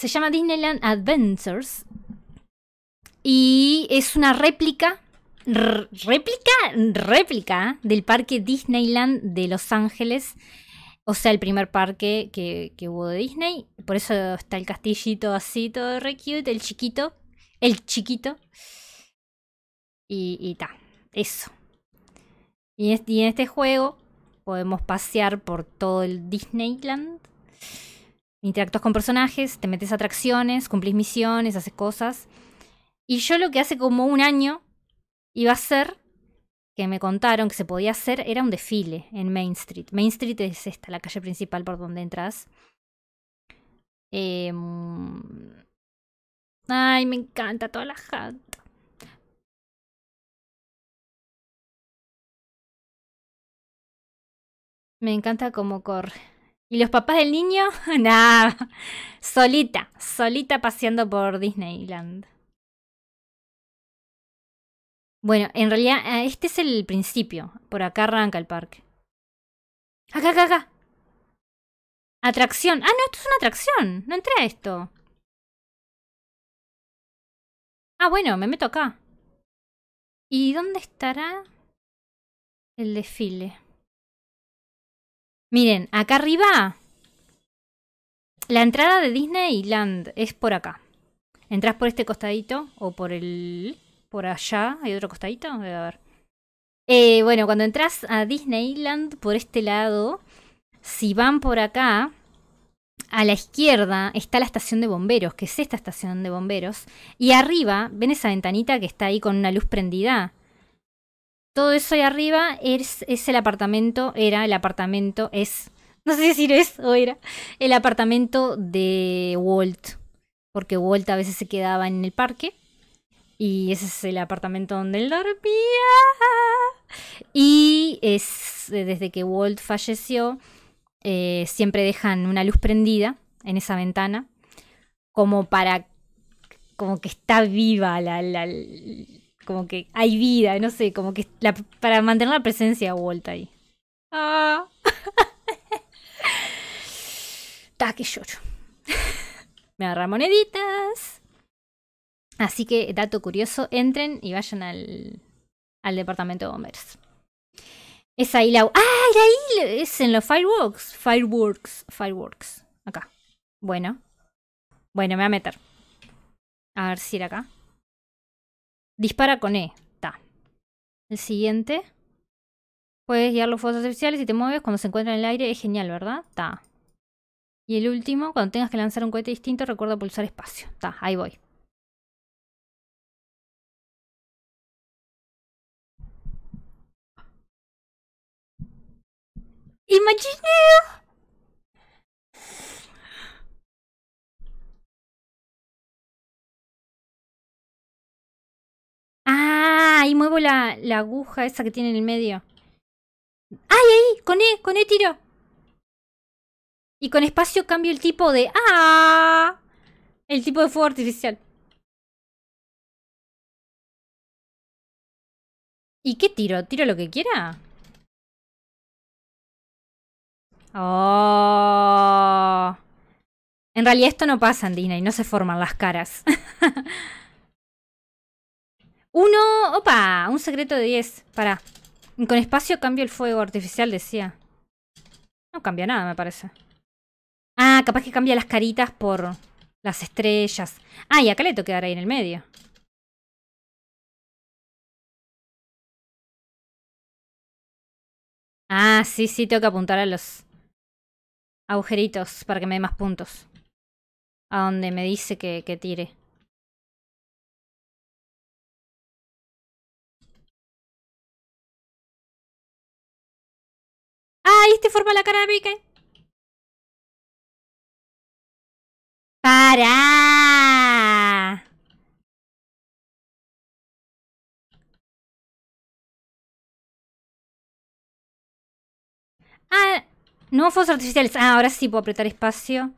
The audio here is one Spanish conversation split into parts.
Se llama Disneyland Adventures y es una réplica, réplica, réplica del parque Disneyland de Los Ángeles. O sea, el primer parque que, hubo de Disney. Por eso está el castillito así, todo re cute, el chiquito. El chiquito. Y, está, eso. y en este juego podemos pasear por todo el Disneyland Interactúas con personajes, te metes a atracciones, cumplís misiones, haces cosas. Y yo lo que hace como un año iba a ser, que me contaron que se podía hacer, era un desfile en Main Street. Main Street es esta, la calle principal por donde entras. Em, ay, me encanta toda la gente. Me encanta cómo corre. ¿Y los papás del niño? Nada. Solita, solita paseando por Disneyland. Bueno, en realidad ah, este es el principio. Por acá arranca el parque. Acá, acá, acá. Atracción. Ah, no, esto es una atracción. No entré a esto. Ah, bueno, me meto acá. ¿Y dónde estará el desfile? Miren, acá arriba. La entrada de Disneyland es por acá. Entrás por este costadito o por el. por allá. Hay otro costadito. a ver. Eh, bueno, cuando entras a Disneyland por este lado, si van por acá, a la izquierda está la estación de bomberos, que es esta estación de bomberos. Y arriba, ven esa ventanita que está ahí con una luz prendida. Todo eso ahí arriba es, el apartamento, era el apartamento, es, no sé decir es o era, el apartamento de Walt. Porque Walt a veces se quedaba en el parque. Y ese es el apartamento donde él dormía. Y es eh, desde que Walt falleció, eh, siempre dejan una luz prendida en esa ventana, como para, como que está viva la, la, como que hay vida, no sé, como que para mantener la presencia vuelta ahí. Ah. que lloro. Me agarra moneditas. Así que, dato curioso, entren y vayan al, al departamento de bomberos. Es ahí la... ¡Ah! ahí! Es en los fireworks. Fireworks. Fireworks. Acá. Bueno. Bueno, me voy a meter. A ver si era acá. Dispara con E. Ta. El siguiente. Puedes guiar los fuegos especiales y te mueves cuando se encuentran en el aire. Es genial, ¿verdad? Ta. Y el último, cuando tengas que lanzar un cohete distinto, recuerda pulsar espacio. Ta, ahí voy. ¡Imagineo! Ah, ahí muevo la, la aguja esa que tiene en el medio. ¡Ay, ahí! Con E, con E tiro. Y con espacio cambio el tipo de... ¡Ah! El tipo de fuego artificial. ¿Y qué tiro? ¿Tiro lo que quiera? Oh. En realidad esto no pasa en y no se forman las caras. Uno, opa, un secreto de 10. Para, Con espacio cambio el fuego artificial, decía. No cambia nada, me parece. Ah, capaz que cambia las caritas por las estrellas. Ah, y acá le toque ahí en el medio. Ah, sí, sí, tengo que apuntar a los agujeritos para que me dé más puntos. A donde me dice que tire. ¿Viste? forma la cara de ¡Para! Ah, no fuegos artificiales. Ah, ahora sí puedo apretar espacio.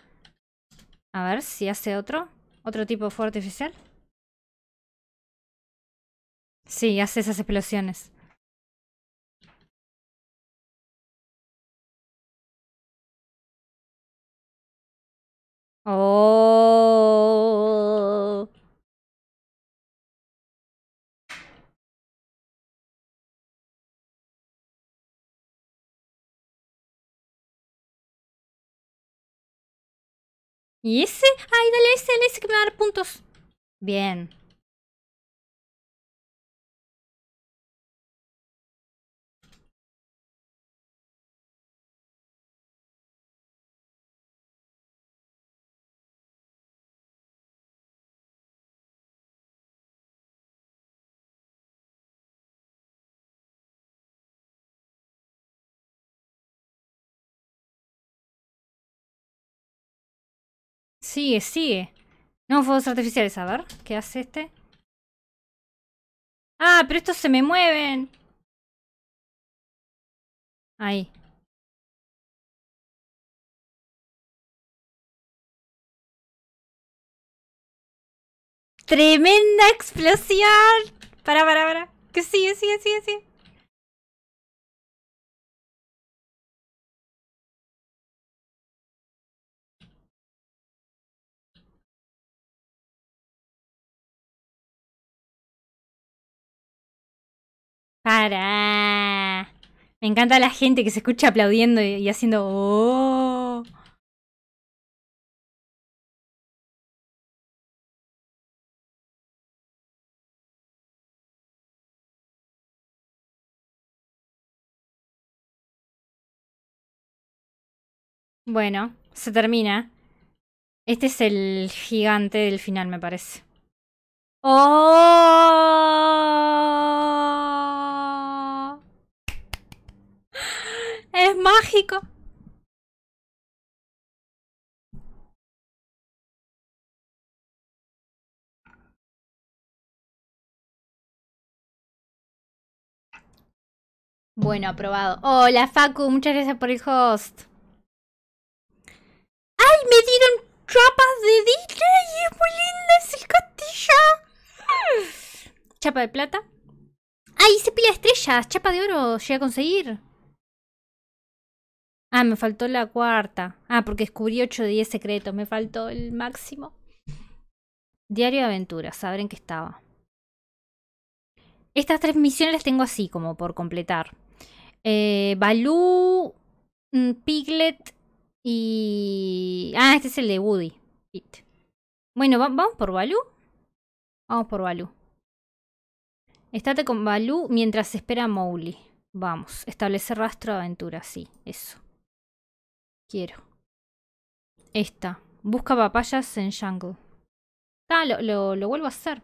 A ver si hace otro. Otro tipo de fuego artificial. Sí, hace esas explosiones. Oh. ¿Y ese? Ay, dale ese, ese que me dar puntos. Bien. Sigue, sigue. No fuegos artificiales, a ver, ¿qué hace este? Ah, pero estos se me mueven. Ahí. Tremenda explosión. Para, para, para. Que sigue, sigue, sigue, sigue. Para. Me encanta la gente que se escucha aplaudiendo y, haciendo. Oh. Bueno, se termina. Este es el gigante del final, me parece. ¡Oh! es mágico. Bueno, aprobado. Hola, Facu, muchas gracias por el host. ¡Ay, me dieron chapas de DJ! ¡Es muy linda esa Chapa de plata. ¡Ay, se pila estrellas! Chapa de oro, llegué a conseguir. Ah, me faltó la cuarta. Ah, porque descubrí 8 de 10 secretos. Me faltó el máximo. Diario de aventuras. Saben que estaba. Estas tres misiones las tengo así, como por completar. Eh, mm, Piglet y... Ah, este es el de Woody. Bueno, ¿vamos por Baloo? Vamos por Balú. Estate con Baloo mientras espera a Mowgli. Vamos, establecer rastro de aventura, sí, eso. Quiero. Esta. Busca papayas en Jungle. Ah, lo, vuelvo a hacer.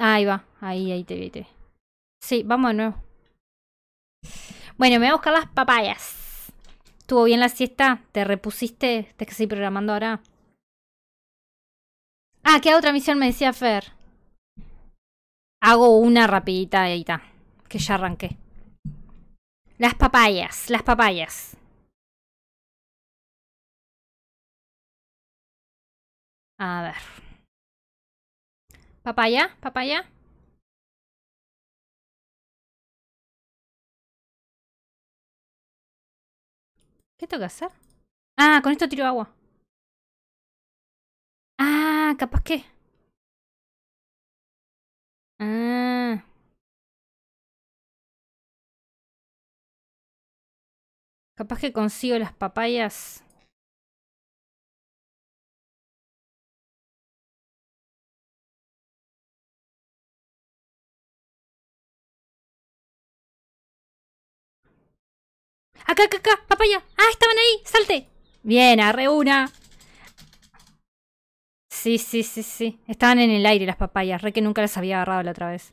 ahí va. Ahí, ahí te vete. Sí, vamos de nuevo. Bueno, me voy a buscar las papayas. tuvo bien la siesta? ¿Te repusiste? ¿Te que estoy programando ahora? Ah, queda otra misión, me decía Fer. Hago una rapidita, ahí Que ya arranqué. Las papayas, las papayas. A ver. Papaya, papaya. ¿Qué tengo que hacer? Ah, con esto tiro agua. Ah, capaz que. Ah. Capaz que consigo las papayas Acá, acá, acá, papaya. Ah, estaban ahí, salte. Bien, arre una. Sí, sí, sí, sí. Estaban en el aire las papayas. Re que nunca las había agarrado la otra vez.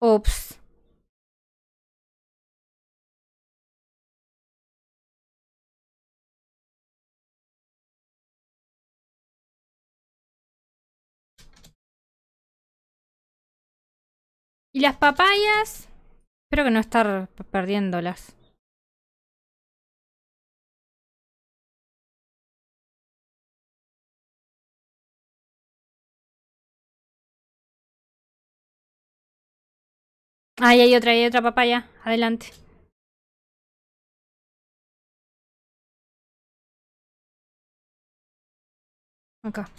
Ups. Y las papayas. Espero que no estar perdiéndolas. Ahí hay otra, hay otra papaya. Adelante. Acá.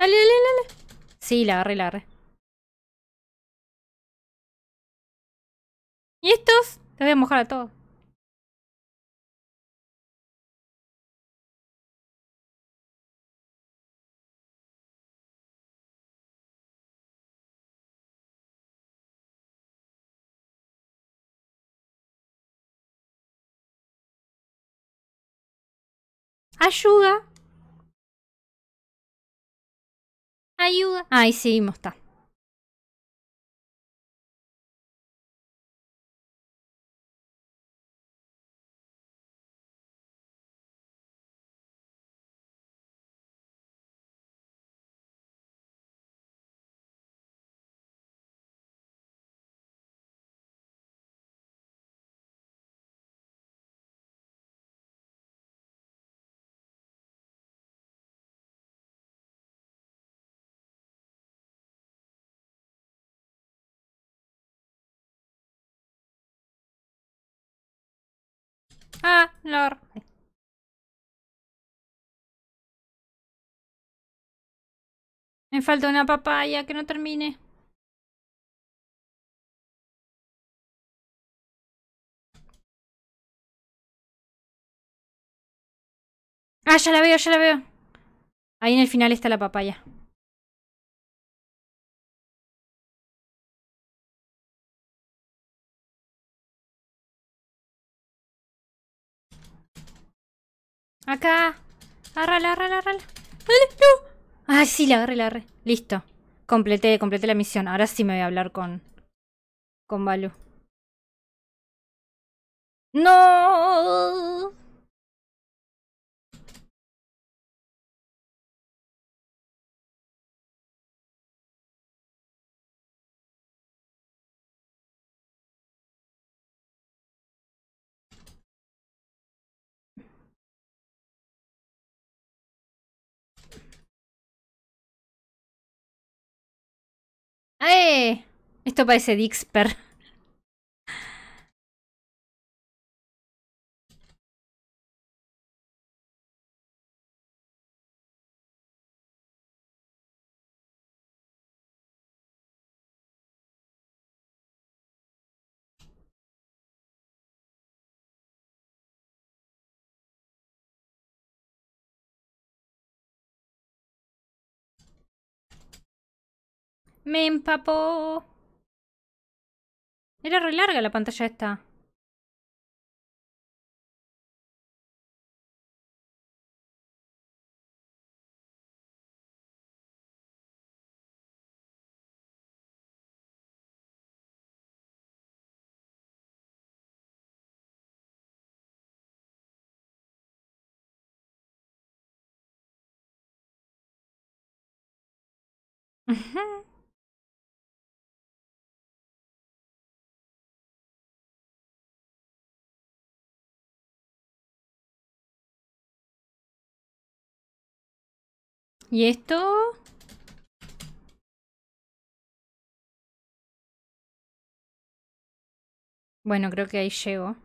Dale, dale, dale. Sí, la agarré, la agarré. Y estos te voy a mojar a todos. Ayuda. Ayuda. Ay, seguimos, está. Ah, Lor. Me falta una papaya que no termine. Ah, ya la veo, ya la veo. Ahí en el final está la papaya. acá. Agárrala, agárrala, agárrala. ¡No! Ah, sí, la agarré, la agarré. Listo. Completé, completé la misión. Ahora sí me voy a hablar con. con Balu. ¡No! ¡Ay! ¡Eh! Esto parece Dixper. Me empapó. Era re larga la pantalla esta. ¿Y esto? Bueno, creo que ahí llego.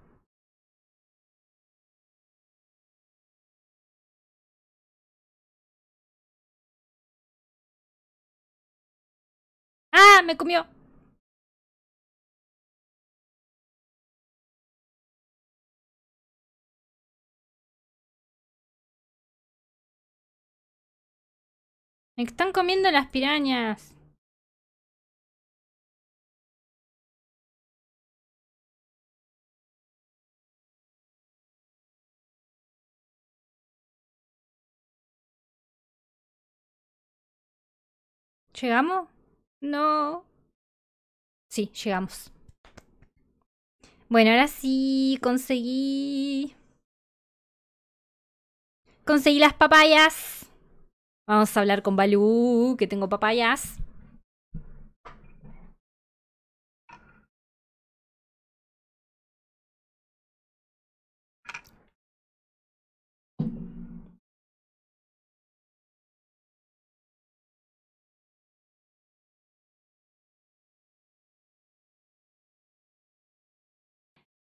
¡Ah! ¡Me comió! están comiendo las pirañas. ¿Llegamos? No. Sí, llegamos. Bueno, ahora sí, conseguí... Conseguí las papayas. Vamos a hablar con Balú, que tengo papayas.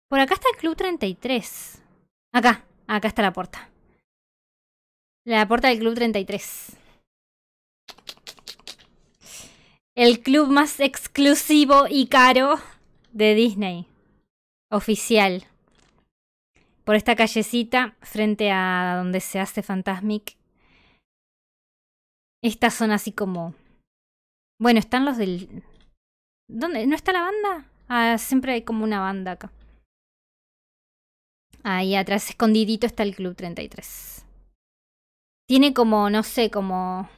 Por acá está el Club 33. Acá, acá está la puerta. La puerta del Club 33. El club más exclusivo y caro de Disney. Oficial. Por esta callecita, frente a donde se hace Fantasmic. Estas son así como. Bueno, están los del. ¿Dónde? ¿No está la banda? Ah, siempre hay como una banda acá. Ahí atrás, escondidito, está el Club 33 tiene como, no sé, como...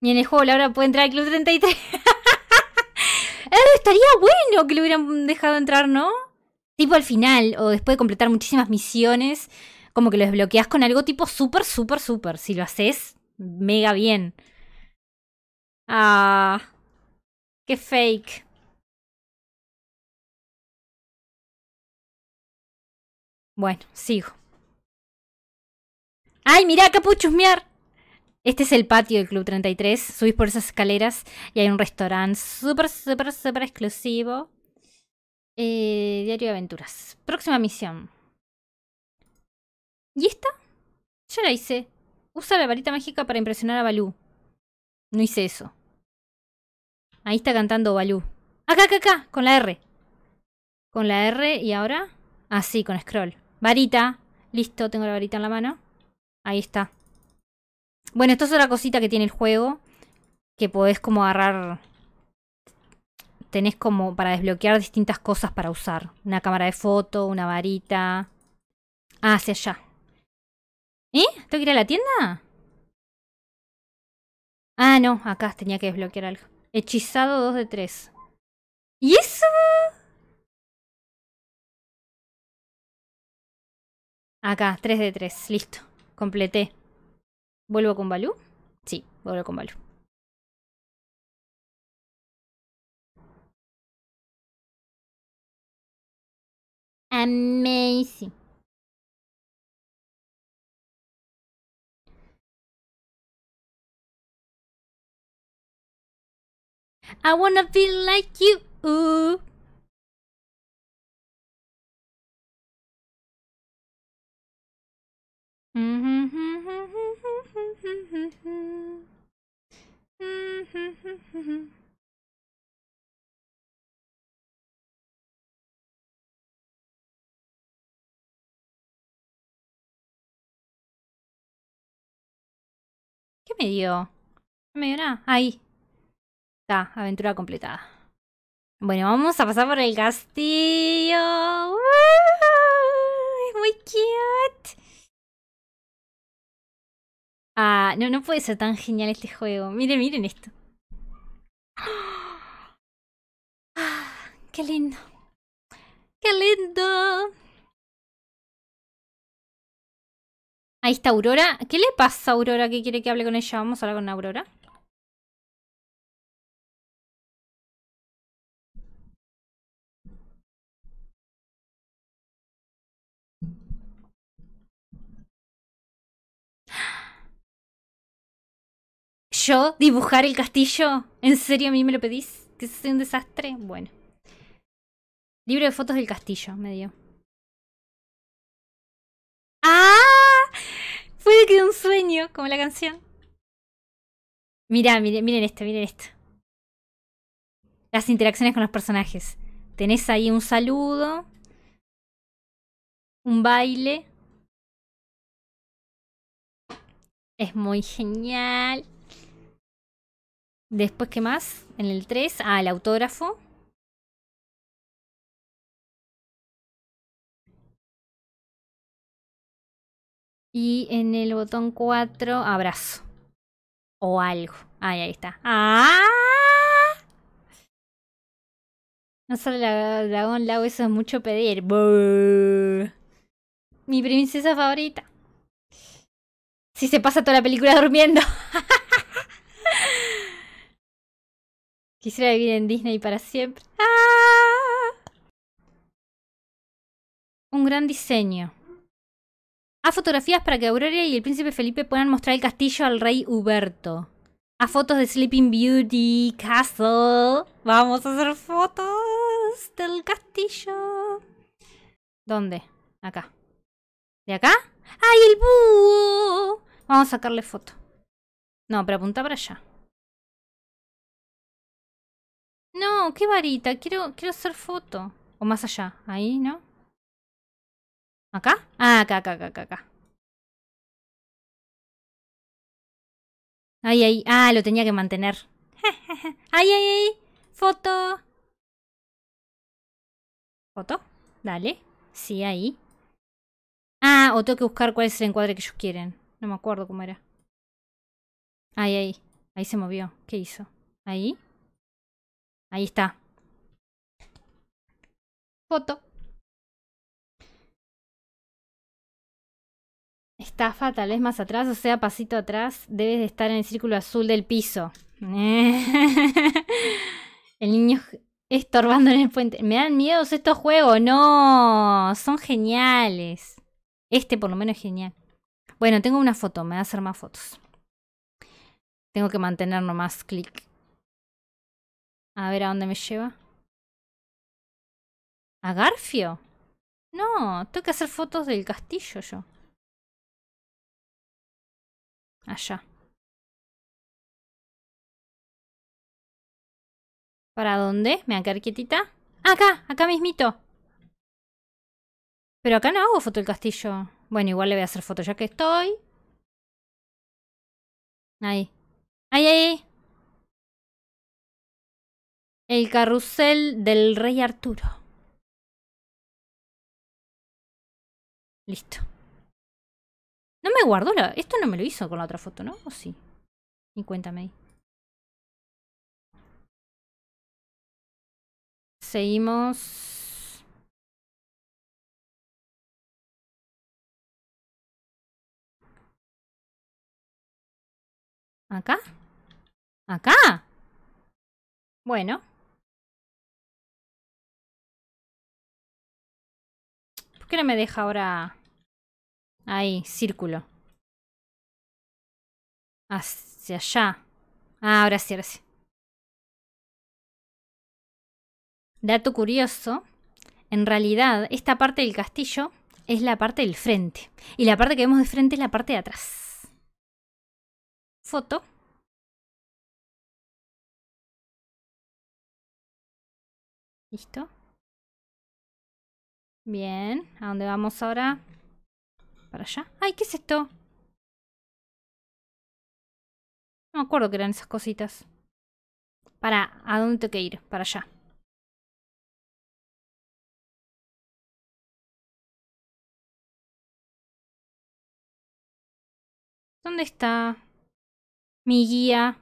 Ni en el juego la hora puede entrar al Club 33. Eh, estaría bueno que lo hubieran dejado entrar, ¿no? Tipo al final, o después de completar muchísimas misiones, como que lo desbloqueas con algo tipo súper, súper, súper. Si lo haces, mega bien. Ah. Qué fake. Bueno, sigo. ¡Ay, mira ¡Capuchos, puedo Este es el patio del Club 33. Subís por esas escaleras y hay un restaurante súper, súper, súper exclusivo. Eh, diario de aventuras. Próxima misión. ¿Y esta? Ya la hice. Usa la varita mágica para impresionar a Balú. No hice eso. Ahí está cantando Balú. Acá, acá, acá, con la R. Con la R y ahora. Así, sí, con scroll. Varita. Listo, tengo la varita en la mano. Ahí está. Bueno, esto es otra cosita que tiene el juego. Que podés como agarrar... Tenés como para desbloquear distintas cosas para usar. Una cámara de foto, una varita. Ah, hacia allá. ¿Eh? ¿Tengo que ir a la tienda? Ah, no. Acá tenía que desbloquear algo. Hechizado 2 de 3. ¿Y eso? Acá, 3 de 3. Listo completé. ¿Vuelvo con Balú? Sí, vuelvo con Balú. Amazing. I wanna be like you. ¿Qué me dio? me dio nada? Ahí. Está, aventura completada. Bueno, vamos a pasar por el castillo. muy cute. Ah, no, no puede ser tan genial este juego. Miren, miren esto. Ah, ¡Qué lindo! ¡Qué lindo! Ahí está Aurora. ¿Qué le pasa a Aurora que quiere que hable con ella? Vamos a hablar con Aurora. yo dibujar el castillo? ¿En serio a mí me lo pedís? ¿Que soy un desastre? Bueno. Libro de fotos del castillo, me dio. ¡Ah! Fue de que un sueño, como la canción. Mirá, miren, miren esto, miren esto. Las interacciones con los personajes. Tenés ahí un saludo. Un baile. Es muy genial. Después, ¿qué más? En el 3, al ah, autógrafo. Y en el botón 4, abrazo. O algo. Ahí, ahí está. ¡Ah! No solo la dragón lago, eso es mucho pedir. Mi princesa favorita. Si se pasa toda la película durmiendo. Quisiera vivir en Disney para siempre. ¡Ah! Un gran diseño. A fotografías para que Aurora y el príncipe Felipe puedan mostrar el castillo al rey Huberto. A fotos de Sleeping Beauty Castle. Vamos a hacer fotos del castillo. ¿Dónde? Acá. ¿De acá? ¡Ay, el búho! Vamos a sacarle foto. No, pero apunta para allá. No, qué varita. Quiero, quiero hacer foto. O más allá. Ahí, ¿no? ¿Acá? Ah, acá, acá, acá, acá. ahí. ahí, Ah, lo tenía que mantener. ay, ay, ay. Foto. Foto. Dale. Sí, ahí. Ah, o tengo que buscar cuál es el encuadre que ellos quieren. No me acuerdo cómo era. Ahí, ahí. Ahí se movió. ¿Qué hizo? Ahí. Ahí está. Foto. Estafa, tal vez más atrás, o sea, pasito atrás, debes de estar en el círculo azul del piso. el niño estorbando en el puente. Me dan miedos estos juegos, no, son geniales. Este por lo menos es genial. Bueno, tengo una foto, me va a hacer más fotos. Tengo que mantener nomás clic. A ver a dónde me lleva. ¿A Garfio? No, tengo que hacer fotos del castillo yo. Allá. ¿Para dónde? ¿Me voy a quedar quietita? Acá, acá mismito. Pero acá no hago foto del castillo. Bueno, igual le voy a hacer foto ya que estoy. Ahí. ¡Ay, ahí. El carrusel del rey Arturo. Listo. No me guardó la... Esto no me lo hizo con la otra foto, ¿no? ¿O sí? Y cuéntame ahí. Seguimos... ¿Acá? ¿Acá? Bueno. qué no me deja ahora ahí, círculo? Hacia allá. Ah, ahora sí, ahora Dato curioso, en realidad esta parte del castillo es la parte del frente. Y la parte que vemos de frente es la parte de atrás. Foto. Listo. Bien, ¿a dónde vamos ahora? ¿Para allá? ¡Ay, qué es esto! No me acuerdo que eran esas cositas. Para, ¿a dónde tengo que ir? Para allá. ¿Dónde está mi guía?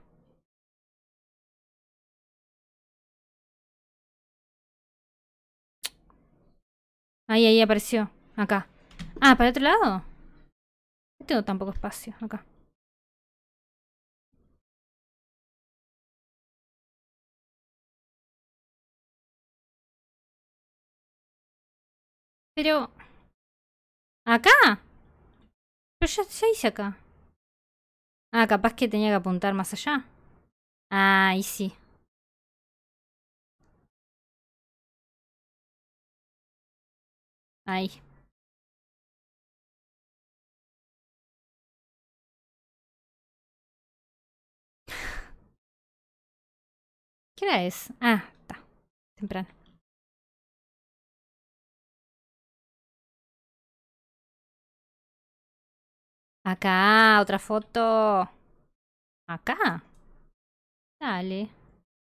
Ahí, ahí apareció. Acá. Ah, ¿para otro lado? Este no tengo tampoco espacio. Acá. Pero... ¿Acá? Pero ya, ya hice acá. Ah, capaz que tenía que apuntar más allá. Ah, ahí sí. Ay, ¿Qué es? Ah, está. Temprano. Acá, otra foto. Acá. Dale.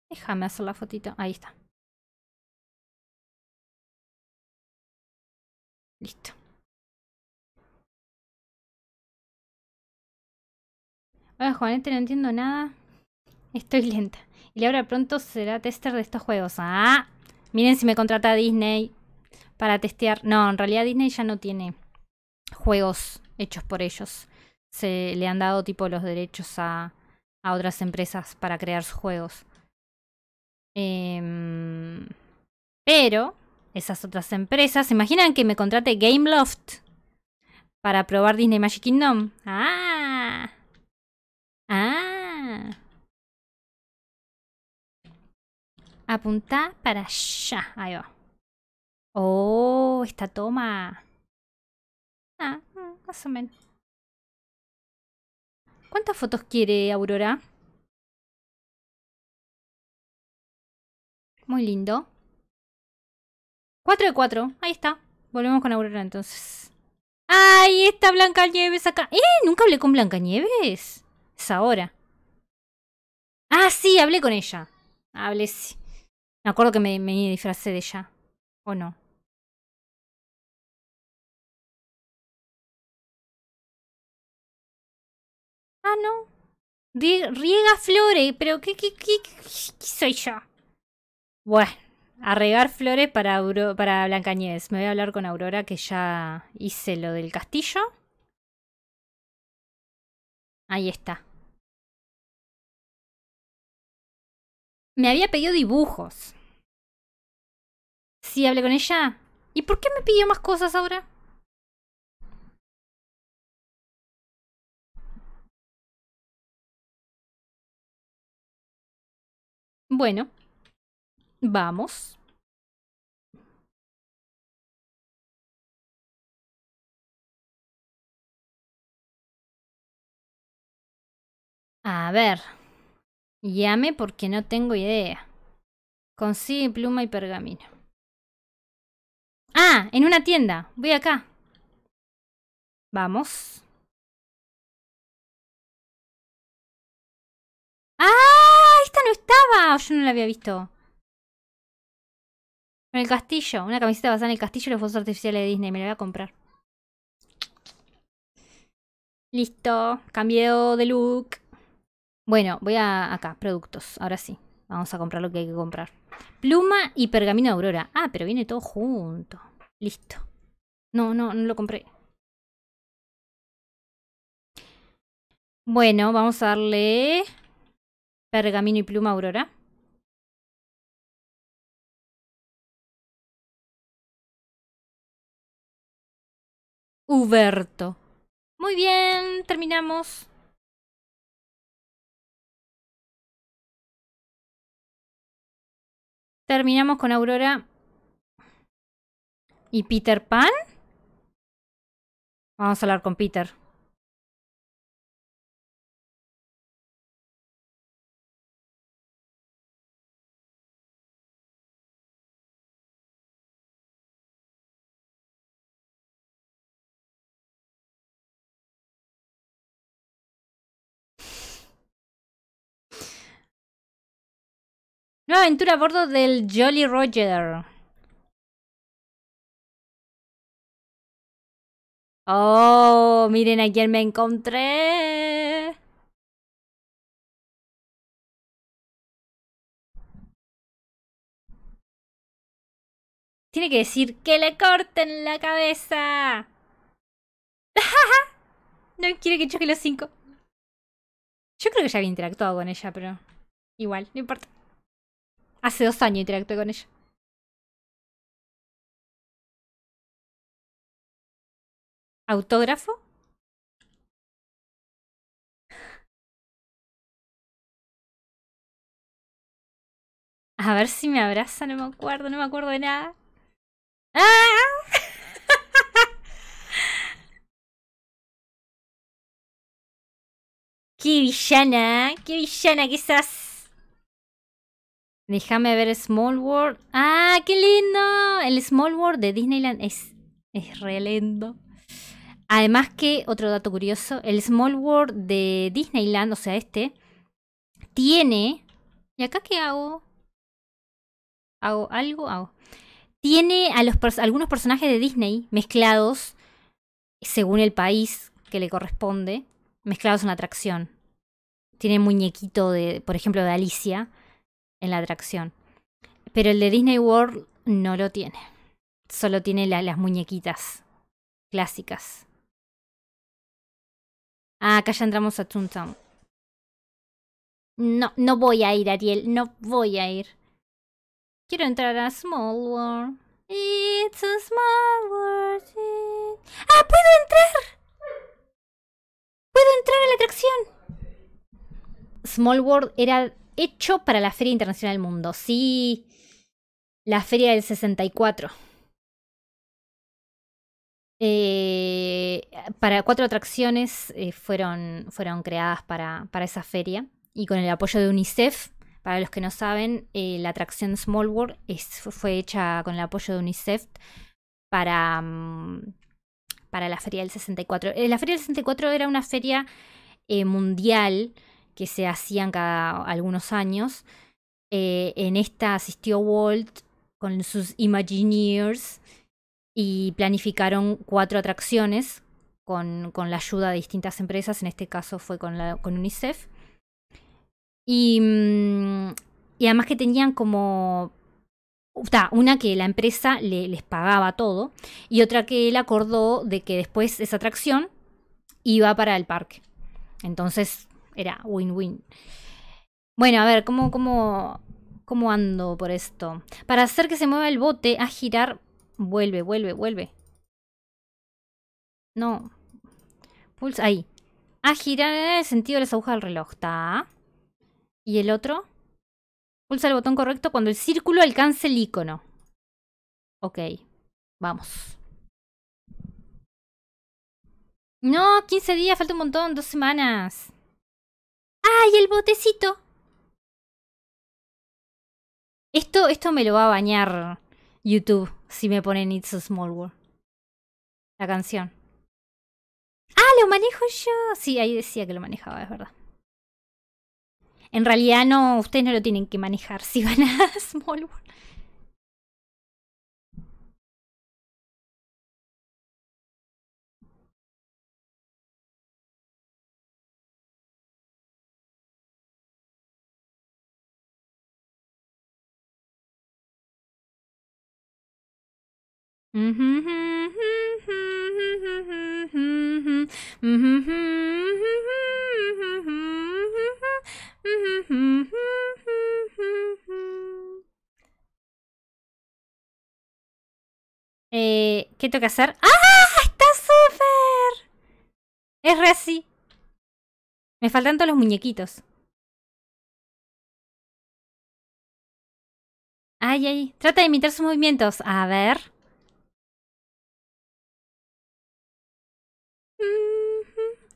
Déjame hacer la fotito. Ahí está. Listo. Hola Juanete, no entiendo nada. Estoy lenta. Y ahora pronto será tester de estos juegos. Ah, miren si me contrata Disney para testear. No, en realidad Disney ya no tiene juegos hechos por ellos. Se le han dado tipo los derechos a, a otras empresas para crear sus juegos. Em, pero esas otras empresas. ¿Se imaginan que me contrate Gameloft para probar Disney Magic Kingdom? ¡Ah! ¡Ah! Apunta para allá. Ahí va. ¡Oh! Esta toma. Ah, más o menos. ¿Cuántas fotos quiere Aurora? Muy lindo. 4 de 4. Ahí está. Volvemos con Aurora entonces. ¡Ay! Está Nieves acá. ¡Eh! Nunca hablé con Blanca Nieves. Es ahora. Ah, sí, hablé con ella. Hablé, sí. Me acuerdo que me, me disfracé de ella. ¿O no? Ah, no. riega flores, pero ¿qué, qué, qué, qué soy yo? Bueno a regar flores para, Auro para Blancañez. Me voy a hablar con Aurora que ya hice lo del castillo. Ahí está. Me había pedido dibujos. Sí, hablé con ella. ¿Y por qué me pidió más cosas ahora? Bueno, Vamos. A ver. Llame porque no tengo idea. Consigue pluma y pergamino. Ah, en una tienda. Voy acá. Vamos. ¡Ah! Esta no estaba. Yo no la había visto. En el castillo. Una camiseta basada en el castillo y los fosos artificiales de Disney. Me la voy a comprar. Listo. cambio de look. Bueno, voy a acá. Productos. Ahora sí. Vamos a comprar lo que hay que comprar. Pluma y pergamino aurora. Ah, pero viene todo junto. Listo. No, no, no lo compré. Bueno, vamos a darle pergamino y pluma aurora. Huberto. Muy bien, terminamos. Terminamos con Aurora. ¿Y Peter Pan? Vamos a hablar con Peter. Nueva aventura a bordo del Jolly Roger. Oh, miren a quién me encontré. Tiene que decir que le corten la cabeza. no quiere que choque los cinco. Yo creo que ya había interactuado con ella, pero igual, no importa. Hace dos años interactué con ella. ¿Autógrafo? A ver si me abraza, no me acuerdo, no me acuerdo de nada. ¡Ah! ¡Qué villana! ¡Qué villana que estás! Déjame ver Small World. ¡Ah, qué lindo! El Small World de Disneyland es, es re lindo. Además que, otro dato curioso, el Small World de Disneyland, o sea, este, tiene... ¿Y acá qué hago? ¿Hago algo? Hago. Tiene a los algunos personajes de Disney mezclados, según el país que le corresponde, mezclados en la atracción. Tiene muñequito de, por ejemplo, de Alicia en la atracción. Pero el de Disney World no lo tiene. Solo tiene las muñequitas clásicas. Ah, acá ya entramos a Toontown. No, no voy a ir, Ariel. No voy a ir. Quiero entrar a Small World. ¡Ah, puedo entrar! ¡Puedo entrar a la atracción! Small World era hecho para la Feria Internacional del Mundo. Sí, la Feria del 64. Eh, para cuatro atracciones eh, fueron, fueron creadas para, para esa feria y con el apoyo de UNICEF. Para los que no saben, eh, la atracción Small World es, fue hecha con el apoyo de UNICEF para, mm, para la Feria del 64. La Feria del 64 era una feria mundial que se hacían cada algunos años. Eh, en esta asistió Walt con sus Imagineers y planificaron cuatro atracciones con, la ayuda de distintas empresas, en este caso fue con, con UNICEF. Y, mm, y además que tenían como una que la empresa le, les pagaba todo y otra que él acordó de que después esa atracción iba para el parque. Entonces era win-win. Bueno, a ver, ¿cómo, cómo, ¿cómo ando por esto? Para hacer que se mueva el bote, a girar, vuelve, vuelve, vuelve. No. Pulsa, ahí. A girar en eh, el sentido de las agujas del reloj, ¿Y el otro? Pulsa el botón correcto cuando el círculo alcance el icono. Ok, vamos. No, 15 días, falta un montón, dos semanas. ¡Ay, el botecito! Esto, esto me lo va a bañar YouTube si me ponen It's a Small World. La canción. ¡Ah, lo manejo yo! Sí, ahí decía que lo manejaba, es verdad. En realidad no, ustedes no lo tienen que manejar si van a Small World. Eh, ¿Qué tengo que hacer? ¡Ah! ¡Está súper! Es re Me faltan todos los muñequitos. Ay, ay. Trata de imitar sus movimientos. A ver.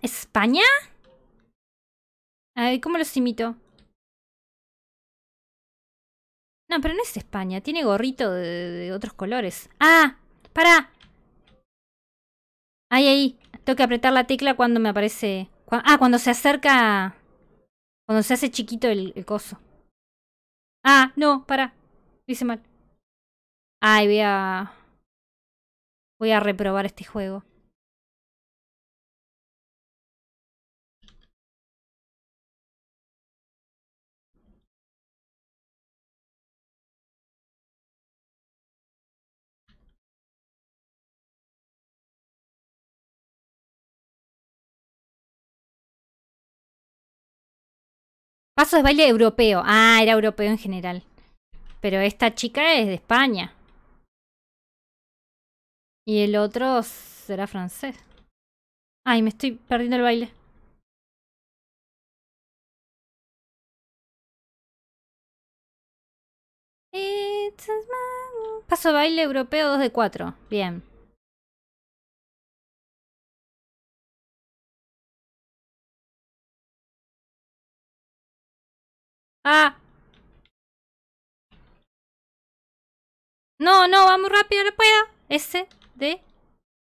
¿España? Ay, ¿cómo los imito? No, pero no es España. Tiene gorrito de, otros colores. ¡Ah! ¡Para! ¡Ay, ahí. Tengo que apretar la tecla cuando me aparece... Ah, cuando se acerca... Cuando se hace chiquito el, el coso. Ah, no, para. Lo hice mal. Ay, voy a... Voy a reprobar este juego. paso de baile europeo. Ah, era europeo en general. Pero esta chica es de España. Y el otro será francés. Ay, me estoy perdiendo el baile. Paso de baile europeo 2 de 4. Bien. Ah. No, no, va muy rápido, no pueda. S, D,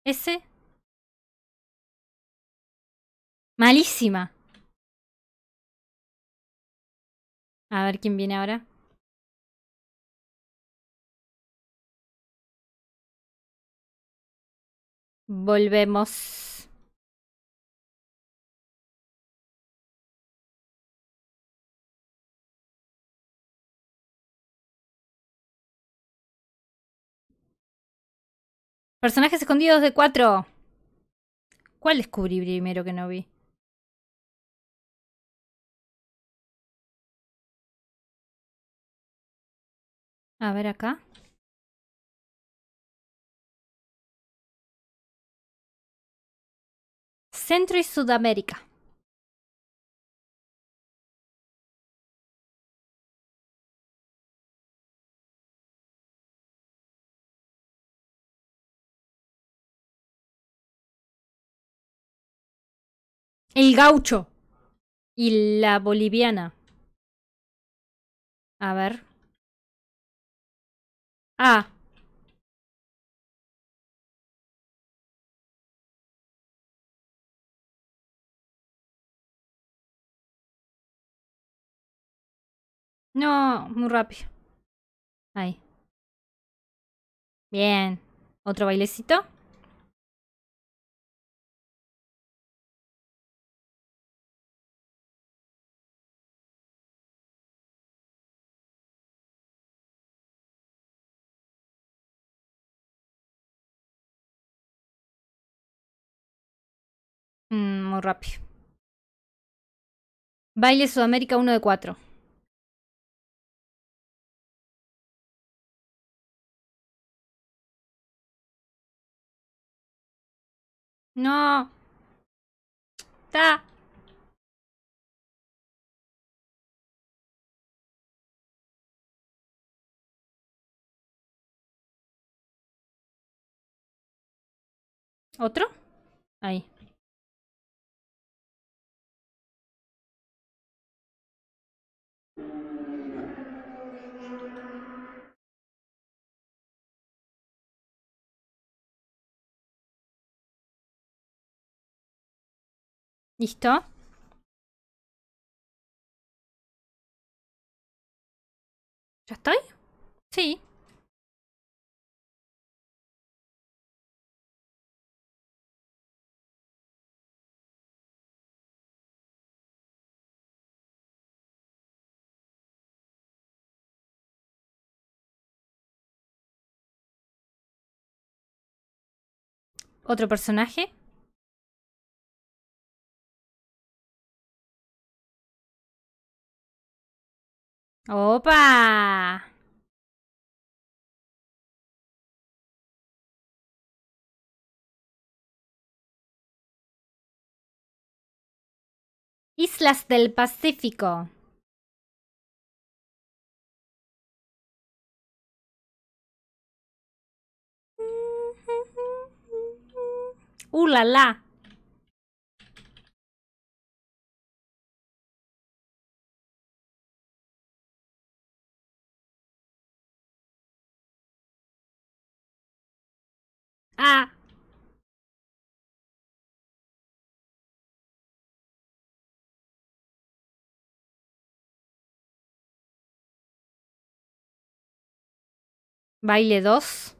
S. Malísima. A ver quién viene ahora. Volvemos. Personajes escondidos de cuatro. ¿Cuál descubrí primero que no vi? A ver acá. Centro y Sudamérica. El gaucho. Y la boliviana. A ver. Ah. No, muy rápido. Ahí. Bien. Otro bailecito. Mm, muy rápido. Baile Sudamérica 1 de 4. No. Está. ¿Otro? Ahí. ¿Listo? ¿Ya estoy? Sí. otro personaje. ¡Opa! Islas del Pacífico. ¡Uh, la, la! Ah. Baile 2.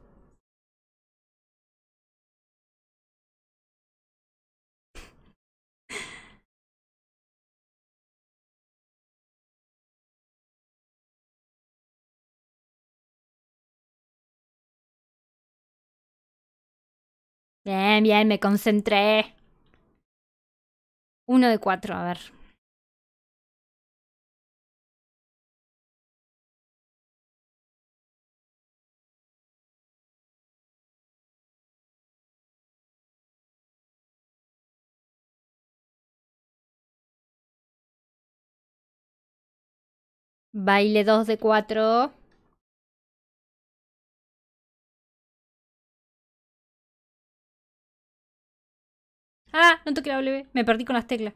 Bien, bien, me concentré. Uno de cuatro, a ver. Baile dos de cuatro. Ah, no toqué la W. Me perdí con las teclas.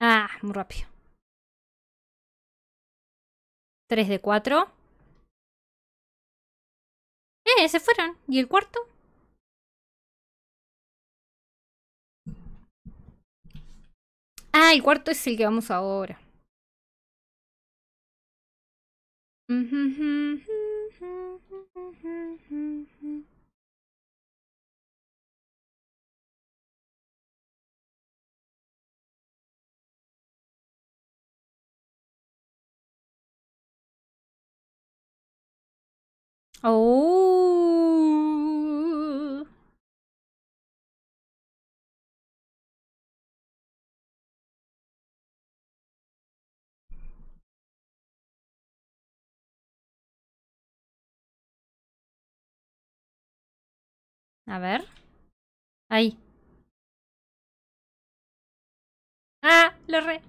Ah, muy rápido. Tres de cuatro. Eh, se fueron. ¿Y el cuarto? Ah, el cuarto es el que vamos ahora. Mm-hmm. Oh. A ver. Ahí. ¡Ah! Lo re...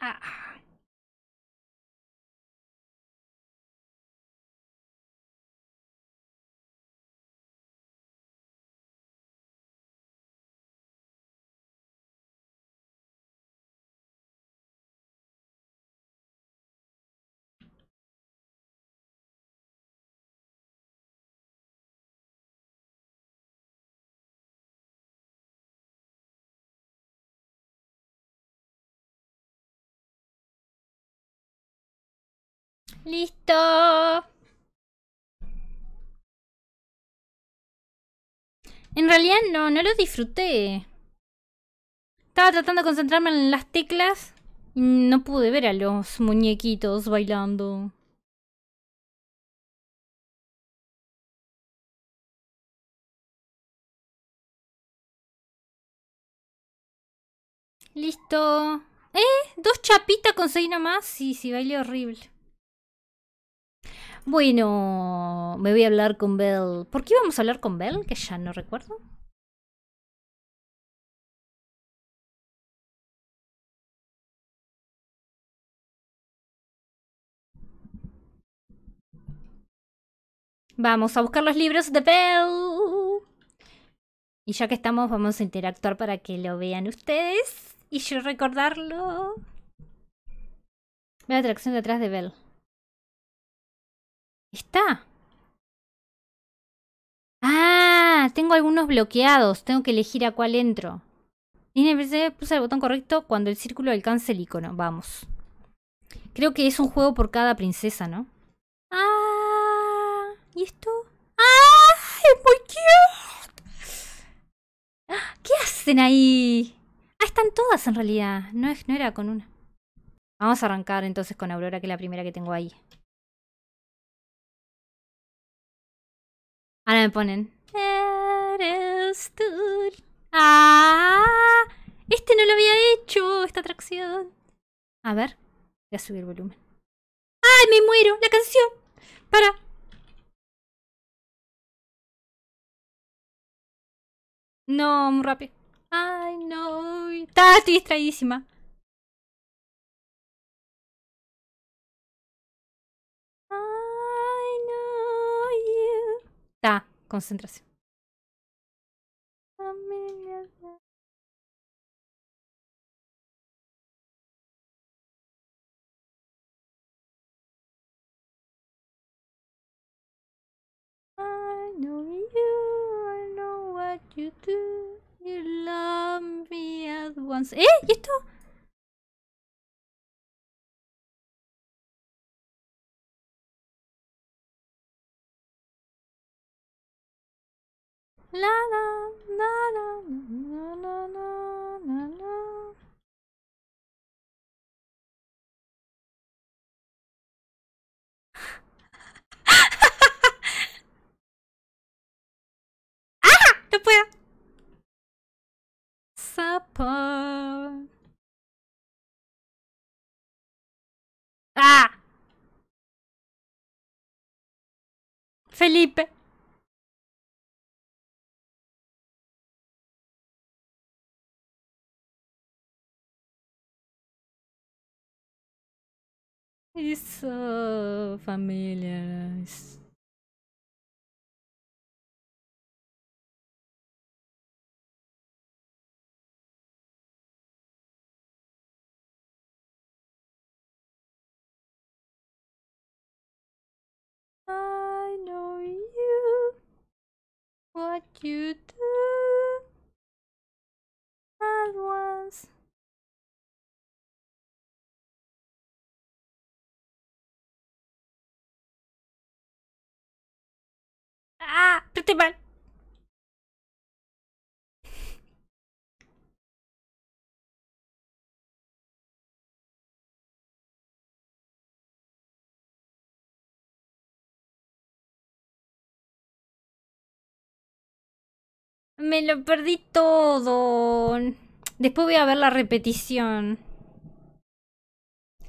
Ah. Listo. En realidad no, no lo disfruté. Estaba tratando de concentrarme en las teclas y no pude ver a los muñequitos bailando. Listo. ¿Eh? ¿Dos chapitas conseguí nomás? Sí, sí, bailé horrible. Bueno, me voy a hablar con Bell. ¿Por qué íbamos a hablar con Bell? Que ya no recuerdo. Vamos a buscar los libros de Bell. Y ya que estamos, vamos a interactuar para que lo vean ustedes y yo recordarlo. Ve la atracción detrás de Bell. ¿Está? Ah, tengo algunos bloqueados. Tengo que elegir a cuál entro. Puse el botón correcto cuando el círculo alcance el icono. Vamos. Creo que es un juego por cada princesa, ¿no? Ah, ¿y esto? ¡Ah! ¡Es muy cute! ¿Qué hacen ahí? Ah, están todas en realidad. No, es, no era con una. Vamos a arrancar entonces con Aurora, que es la primera que tengo ahí. Ahora me ponen. Eres tú. Ah, este no lo había hecho, esta atracción. A ver, voy a subir el volumen. ¡Ay, me muero! La canción. Para. No, muy rápido. Ay, no. Está, estoy distraídísima. Ta, concentración. I know you, I know what you do. You love me at once. ¿Eh? ¿Y esto? La la la la la la la la la. ah, C'est puedo. Ah. Felipe. Isso, família. Isso. I know you, what you do. Me lo perdí todo. Después voy a ver la repetición.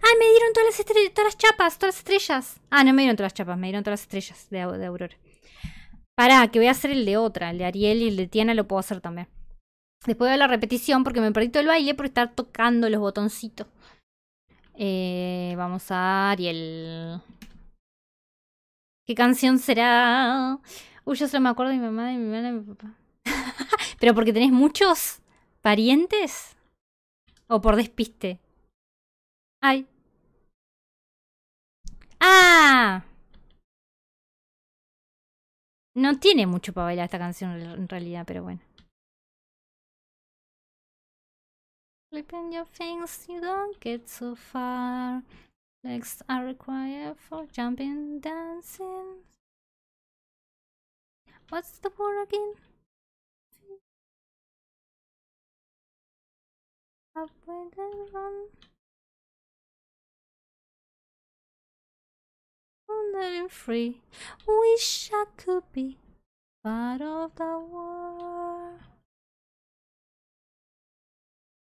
¡Ay, me dieron todas las, todas las chapas, todas las estrellas! Ah, no me dieron todas las chapas, me dieron todas las estrellas de, de Aurora. Pará, que voy a hacer el de otra, el de Ariel y el de Tiana lo puedo hacer también. Después de la repetición porque me perdí todo el baile por estar tocando los botoncitos. Eh, vamos a Ariel. ¿Qué canción será? Uy, yo solo me acuerdo de mi mamá, de mi mamá, de mi papá. ¿Pero porque tenés muchos parientes? ¿O por despiste? Ay. ¡Ah! No tiene mucho para bailar esta canción en realidad, pero bueno. Flipping your things, you don't get so far. Legs are required for jumping, dancing. What's the word again? Up with the run. wandering free. Wish I could be part of the world.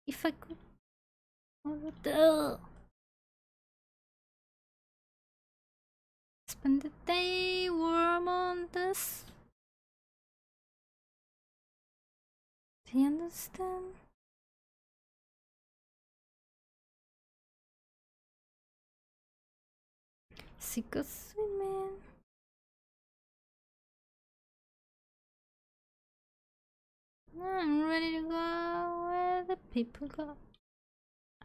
If I could. Ugh. Spend the day warm on this. Do you understand? let swimming. I'm ready to go where the people go.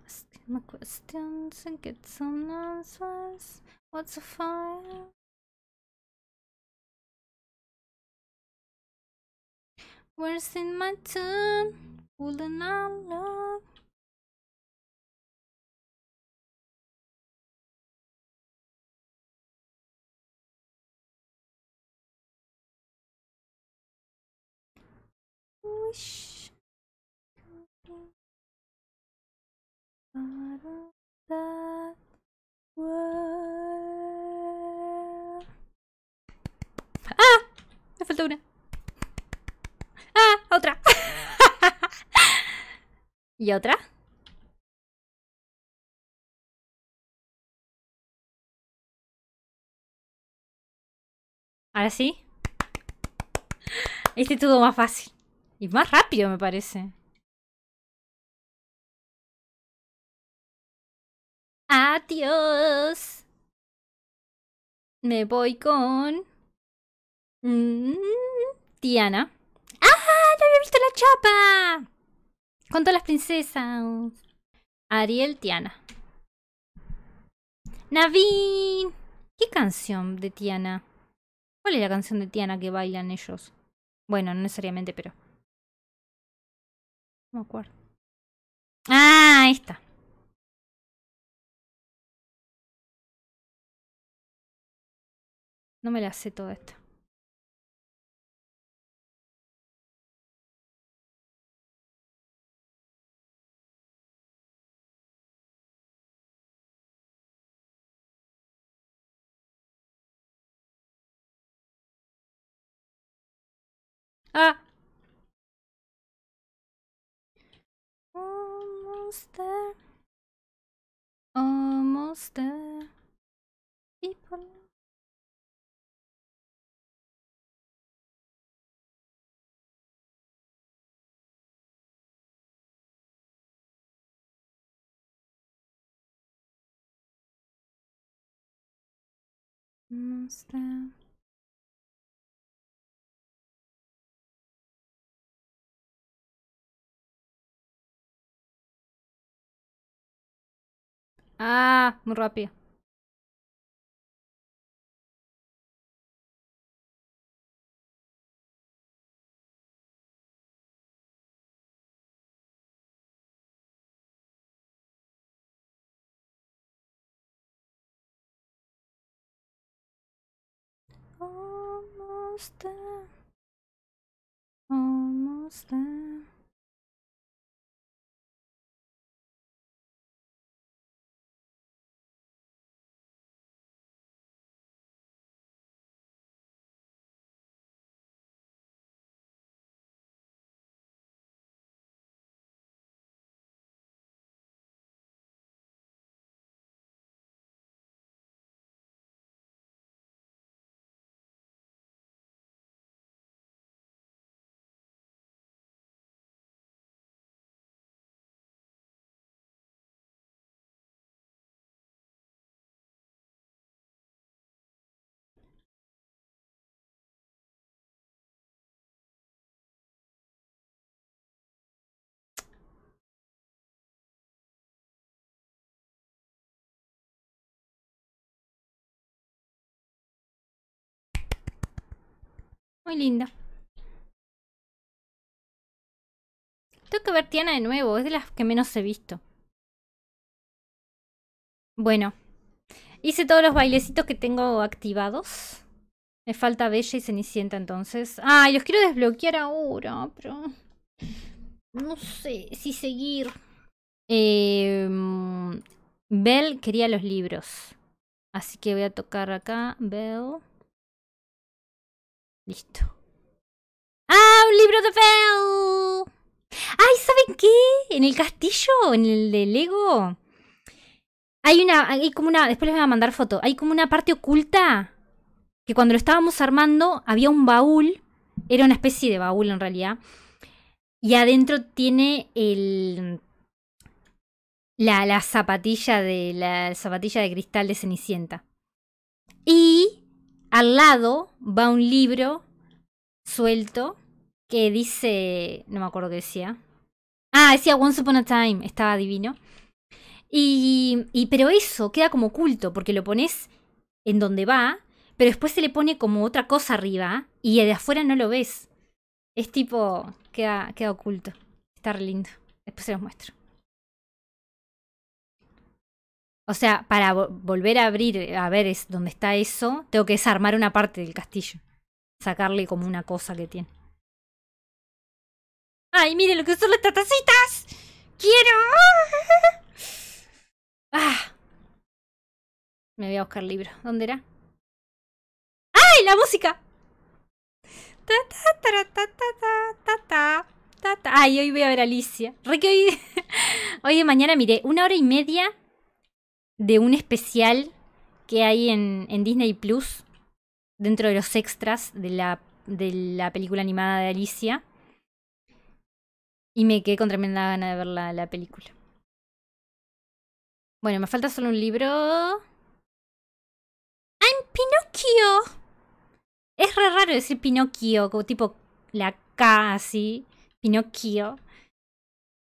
Ask my questions and get some answers. What's a fire? Where's in my turn? Pulling out love. ¡Ah! Me faltó una. ¡Ah! ¡Otra! ¿Y otra? Ahora sí. Este estuvo más fácil. Y más rápido, me parece. Adiós. Me voy con... Tiana. Mm, ¡Ah! ¡No había visto la chapa! Con todas las princesas. Ariel Tiana. Navin. ¿Qué canción de Tiana? ¿Cuál es la canción de Tiana que bailan ellos? Bueno, no necesariamente, pero... No me acuerdo. Ah, ahí está. No me la sé toda esta. Ah, Almost there. Almost there. People. Almost there. Ah, muy rápido. Almost there. Almost there. Muy lindo. Tengo que ver Tiana de nuevo, es de las que menos he visto. Bueno, hice todos los bailecitos que tengo activados. Me falta Bella y Cenicienta entonces. Ah, los quiero desbloquear ahora, pero... No sé si seguir. Eh, em, Bell quería los libros. Así que voy a tocar acá, Bell. Listo. ¡Ah! ¡Un libro de Fel! ¡Ay! ¿Saben qué? En el castillo, en el de Lego. Hay una. Hay como una. Después les voy a mandar foto. Hay como una parte oculta. Que cuando lo estábamos armando, había un baúl. Era una especie de baúl en realidad. Y adentro tiene el. La, la zapatilla de. La zapatilla de cristal de Cenicienta. Y al lado va un libro suelto que dice, no me acuerdo qué decía. Ah, decía Once Upon a Time, estaba divino. Y, y pero eso queda como oculto porque lo pones en donde va, pero después se le pone como otra cosa arriba y de afuera no lo ves. Es tipo, queda, queda oculto. Está re lindo. Después se los muestro. O sea, para volver a abrir, eh, a ver es dónde está eso, tengo que desarmar una parte del castillo. Sacarle como una cosa que tiene. ¡Ay, miren lo que son las tatacitas! ¡Quiero! ¡Ah! Me voy a buscar libro. ¿Dónde era? ¡Ay, la música! Ay, hoy voy a ver a Alicia. Re hoy. hoy de mañana miré una hora y media de un especial que hay en, Disney Plus, dentro de los extras de la, de la película animada de Alicia. Y me quedé con tremenda gana de ver la, película. Bueno, me falta solo un libro. ¡I'm Pinocchio! Es re raro decir Pinocchio, como tipo la K así. Pinocchio.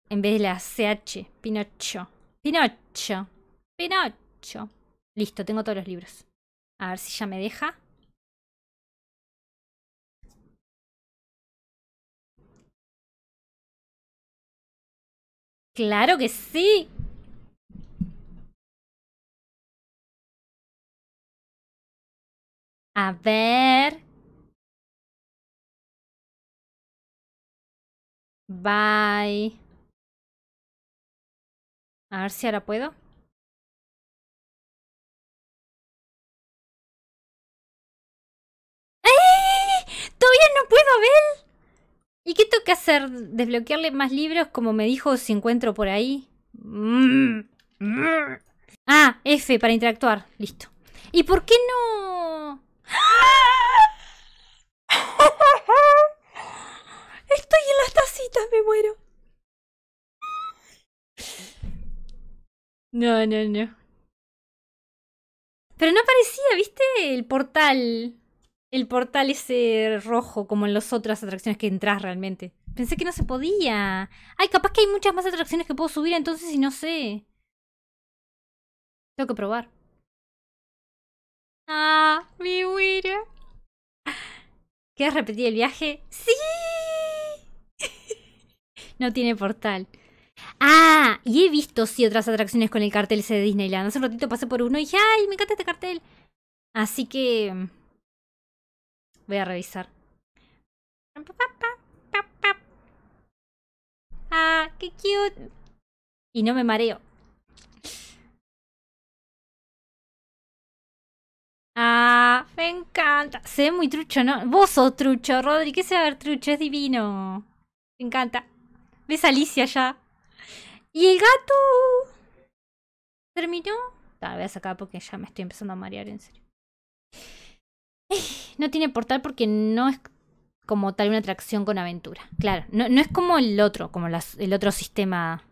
En vez de la CH. Pinocho. Pinocho. Pinocho. Listo, tengo todos los libros. A ver si ya me deja. Claro que sí. A ver. Bye. A ver si ahora puedo. ¡Todavía no puedo ver! ¿Y qué tengo que hacer? ¿Desbloquearle más libros como me dijo si encuentro por ahí? Mm. Ah, F para interactuar. Listo. ¿Y por qué no...? Estoy en las tacitas, me muero. No, no, no. Pero no aparecía, ¿viste? El portal el portal ese rojo como en las otras atracciones que entras realmente. Pensé que no se podía. Ay, capaz que hay muchas más atracciones que puedo subir entonces y no sé. Tengo que probar. Ah, mi ¿Qué ¿Quieres repetir el viaje? ¡Sí! no tiene portal. Ah, y he visto sí otras atracciones con el cartel ese de Disneyland. Hace un ratito pasé por uno y dije, ay, me encanta este cartel. Así que Voy a revisar. ¡Ah, qué cute! Y no me mareo. Ah, me encanta. Se ve muy trucho, ¿no? Vos sos trucho, Rodri. ¿Qué se va a ver trucho? Es divino. Me encanta. ¿Ves a Alicia ya? ¿Y el gato? ¿Terminó? Tal voy a sacar porque ya me estoy empezando a marear, en serio. No tiene portal porque no es como tal una atracción con aventura. Claro, no, no es como el otro, como el otro sistema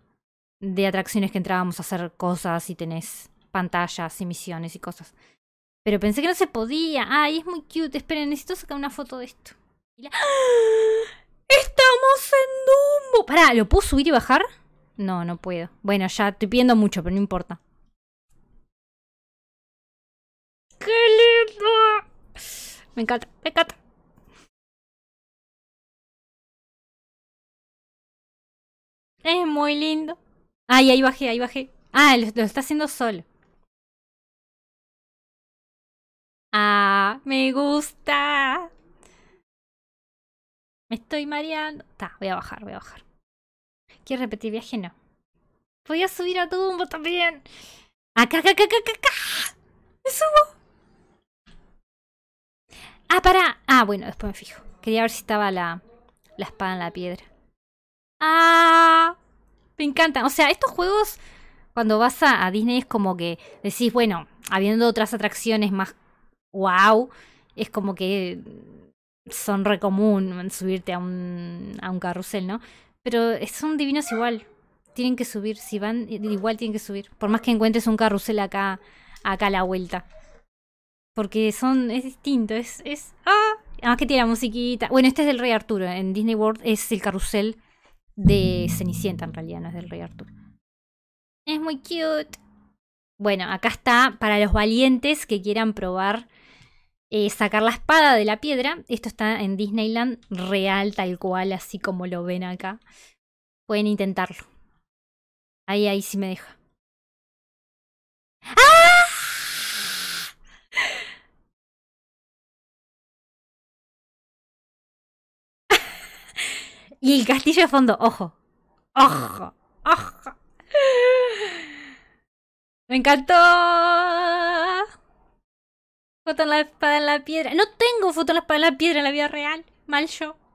de atracciones que entrábamos a hacer cosas y tenés pantallas y misiones y cosas. Pero pensé que no se podía. Ay, es muy cute. Esperen, necesito sacar una foto de esto. ¡Estamos en Dumbo! Pará, ¿lo puedo subir y bajar? No, no puedo. Bueno, ya estoy pidiendo mucho, pero no importa. ¡Qué lindo! Me encanta, me encanta. Es muy lindo. Ay, ahí bajé, ahí bajé. Ah, lo, está haciendo solo. Ah, me gusta. Me estoy mareando. Está, voy a bajar, voy a bajar. Quiero repetir viaje, no. Voy a subir a Dumbo también. Acá, acá, acá, acá, acá. Me subo. Ah, para. Ah, bueno, después me fijo. Quería ver si estaba la, la espada en la piedra. Ah, me encantan. O sea, estos juegos, cuando vas a, a, Disney es como que decís, bueno, habiendo otras atracciones más wow, es como que son re común subirte a un, a un carrusel, ¿no? Pero son divinos igual. Tienen que subir, si van, igual tienen que subir. Por más que encuentres un carrusel acá, acá a la vuelta. Porque son, es distinto, es, es, ah, ah, que tiene la musiquita. Bueno, este es del Rey Arturo, en Disney World es el carrusel de Cenicienta en realidad, no es del Rey Arturo. Es muy cute. Bueno, acá está para los valientes que quieran probar eh, sacar la espada de la piedra. Esto está en Disneyland real, tal cual, así como lo ven acá. Pueden intentarlo. Ahí, ahí sí me deja. ¡Ah! Y el castillo de fondo, ojo. Ojo, ojo. Me encantó. Foto en la espada en la piedra. No tengo foto en la espada en la piedra en la vida real. Mal yo.